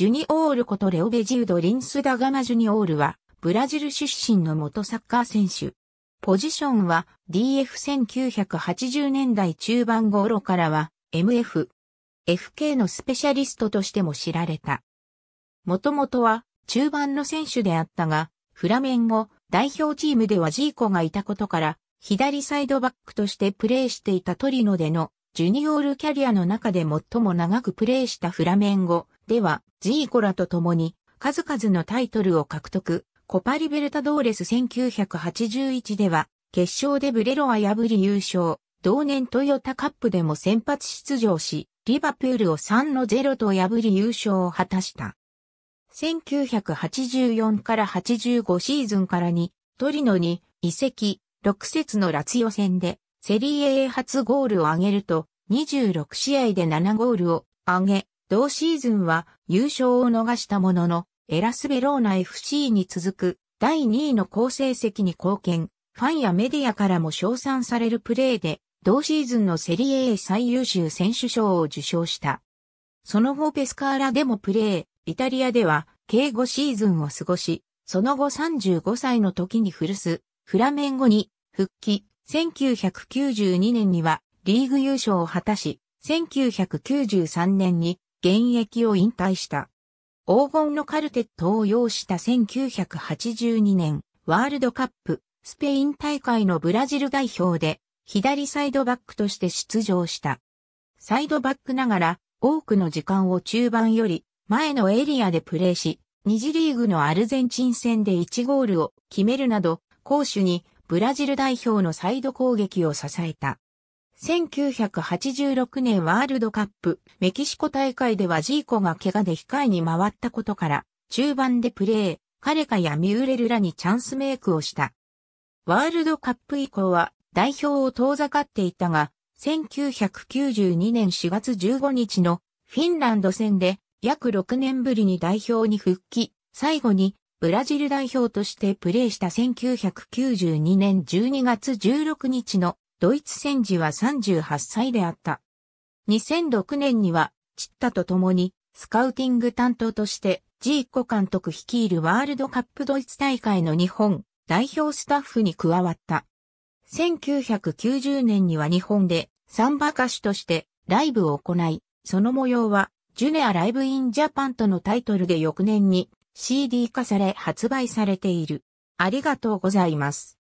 ジュニオールことレオベジウド・リンスダガマ・ジュニオールは、ブラジル出身の元サッカー選手。ポジションは DF1980 年代中盤頃からは MF、FK のスペシャリストとしても知られた。もともとは中盤の選手であったが、フラメンゴ代表チームではジーコがいたことから、左サイドバックとしてプレーしていたトリノでのジュニオールキャリアの中で最も長くプレーしたフラメンゴでは、ジーコラと共に数々のタイトルを獲得、コパリベルタドーレス1981では、決勝でブレロア破り優勝、同年トヨタカップでも先発出場し、リバプールを3の0と破り優勝を果たした。1984から85シーズンからに、トリノに移籍、6節のラツヨ戦で、セリエ A 初ゴールを挙げると、26試合で7ゴールを挙げ、同シーズンは優勝を逃したものの、エラスベローナ FC に続く第2位の好成績に貢献、ファンやメディアからも称賛されるプレーで、同シーズンのセリエ A 最優秀選手賞を受賞した。その後ペスカーラでもプレー、イタリアでは計5シーズンを過ごし、その後35歳の時に古巣、フラメンゴに復帰、1992年にはリーグ優勝を果たし、1993年に現役を引退した。黄金のカルテットを要した1982年、ワールドカップ、スペイン大会のブラジル代表で、左サイドバックとして出場した。サイドバックながら、多くの時間を中盤より、前のエリアでプレーし、二次リーグのアルゼンチン戦で1ゴールを決めるなど、攻守にブラジル代表のサイド攻撃を支えた。1986年ワールドカップメキシコ大会ではジーコが怪我で控えに回ったことから、中盤でプレー、彼かやミューレルらにチャンスメイクをした。ワールドカップ以降は代表を遠ざかっていたが、1992年4月15日のフィンランド戦で約6年ぶりに代表に復帰、最後にブラジル代表としてプレーした1992年12月16日のドイツ戦時は38歳であった。2006年には、チッタと共に、スカウティング担当として、ジーコ監督率いるワールドカップドイツ大会の日本代表スタッフに加わった。1990年には日本でサンバ歌手としてライブを行い、その模様はジュネアライブインジャパンとのタイトルで翌年に CD 化され発売されている。ありがとうございます。